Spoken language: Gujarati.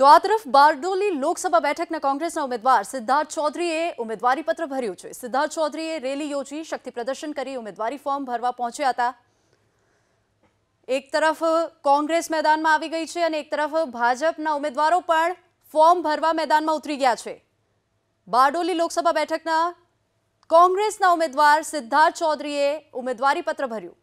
તો આ તરફ બારડોલી લોકસભા બેઠકના કોંગ્રેસના ઉમેદવાર સિદ્ધાર્થ ચૌધરીએ ઉમેદવારીપત્ર ભર્યું છે સિદ્ધાર્થ ચૌધરીએ રેલી યોજી શક્તિ પ્રદર્શન કરી ઉમેદવારી ફોર્મ ભરવા પહોંચ્યા હતા એક તરફ કોંગ્રેસ મેદાનમાં આવી ગઈ છે અને એક તરફ ભાજપના ઉમેદવારો પણ ફોર્મ ભરવા મેદાનમાં ઉતરી ગયા છે બારડોલી લોકસભા બેઠકના કોંગ્રેસના ઉમેદવાર સિદ્ધાર્થ ચૌધરીએ ઉમેદવારીપત્ર ભર્યું